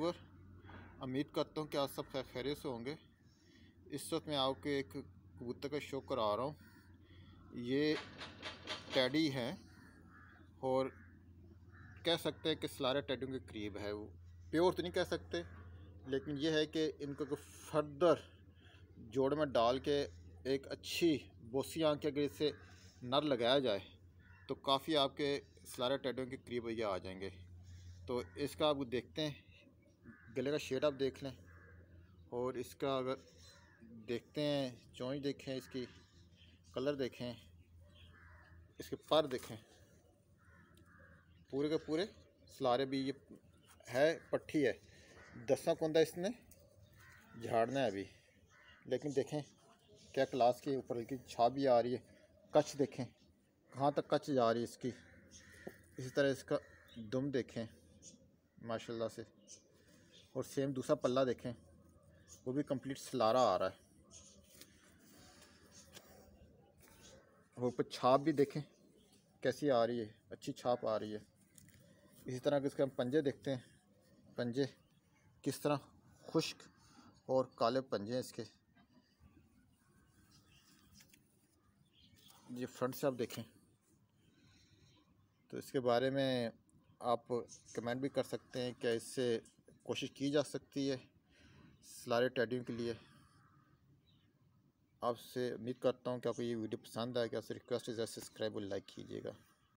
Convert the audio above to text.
viewer उम्मीद करता हूँ कि आप सब खैर से होंगे इस वक्त मैं आपके एक कबूतर का शो करा रहा हूँ ये टैडी हैं और कह सकते हैं कि सलारा टैडियों के करीब है वो प्योर तो नहीं कह सकते लेकिन ये है कि इनको फर्दर जोड़ में डाल के एक अच्छी बोसी आँख के अगर इससे नर लगाया जाए तो काफ़ी आपके सलारा टैडियों के करीब ये आ जाएंगे तो इसका आप देखते हैं गले का शेड आप देख लें और इसका अगर देखते हैं चोई देखें इसकी कलर देखें इसके पर देखें पूरे के पूरे सलारे भी ये है पट्टी है दसा कुंदा इसने झाड़ना है अभी लेकिन देखें क्या क्लास के ऊपर की छाप भी आ रही है कच देखें कहाँ तक कच जा रही है इसकी इसी तरह इसका दुम देखें माशाल्लाह से और सेम दूसरा पल्ला देखें वो भी कंप्लीट सलारा आ रहा है और ऊपर छाप भी देखें कैसी आ रही है अच्छी छाप आ रही है इसी तरह के इसके हम पंजे देखते हैं पंजे किस तरह खुश्क और काले पंजे हैं इसके ये फ्रंट से आप देखें तो इसके बारे में आप कमेंट भी कर सकते हैं क्या इससे कोशिश की जा सकती है सलारे टैडियों के लिए आपसे उम्मीद करता हूँ कि आपको ये वीडियो पसंद आएगा आपसे रिक्वेस्ट है सब्सक्राइब और लाइक कीजिएगा